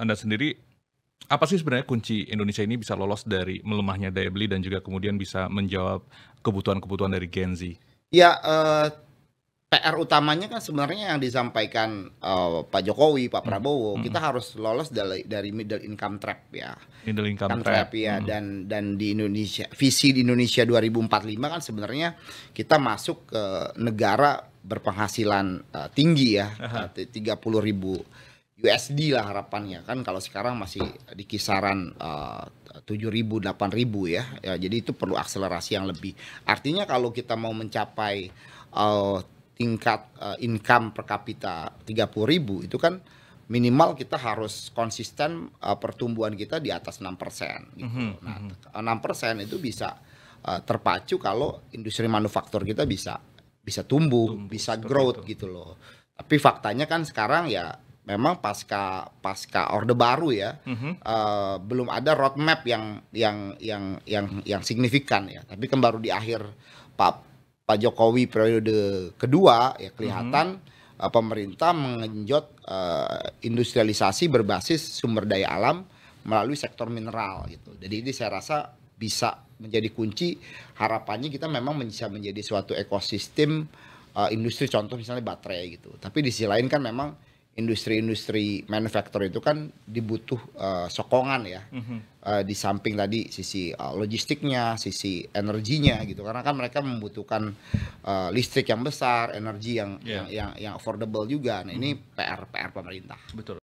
Anda sendiri apa sih sebenarnya kunci Indonesia ini bisa lolos dari melemahnya daya beli dan juga kemudian bisa menjawab kebutuhan-kebutuhan dari Gen Z? Ya, uh, eh, PR utamanya kan sebenarnya yang disampaikan uh, Pak Jokowi, Pak hmm. Prabowo, hmm. kita harus lolos dari dari middle income trap ya. Middle income, income trap. trap ya hmm. dan dan di Indonesia visi di Indonesia 2045 kan sebenarnya kita masuk ke negara berpenghasilan uh, tinggi ya, tiga puluh ribu USD lah harapannya kan kalau sekarang masih di kisaran eh, tujuh ribu delapan ribu ya. ya. jadi itu perlu akselerasi yang lebih artinya kalau kita mau mencapai uh, tingkat uh, income per kapita tiga puluh ribu itu kan minimal kita harus konsisten uh, pertumbuhan kita di atas enam persen gitu. mhm, nah, mhm. enam persen itu bisa uh, terpacu kalau industri manufaktur kita bisa bisa tumbuh, tumbuh bisa growth itu. gitu loh. Tapi faktanya kan sekarang ya memang pasca pasca orde baru ya mm-hmm. uh, belum ada roadmap yang yang yang yang yang signifikan ya tapi kan baru di akhir pak pak jokowi periode kedua ya kelihatan mm-hmm. pemerintah mengenjot uh, industrialisasi berbasis sumber daya alam melalui sektor mineral gitu jadi ini saya rasa bisa menjadi kunci harapannya kita memang bisa menjadi suatu ekosistem uh, industri contoh misalnya baterai gitu tapi di sisi lain kan memang industri-industri manufaktur itu kan dibutuh uh, sokongan ya mm -hmm. uh, di samping tadi sisi uh, logistiknya sisi energinya gitu karena kan mereka membutuhkan uh, listrik yang besar energi yang yeah. yang, yang yang affordable juga nah mm -hmm. ini mhm. PR PR pemerintah betul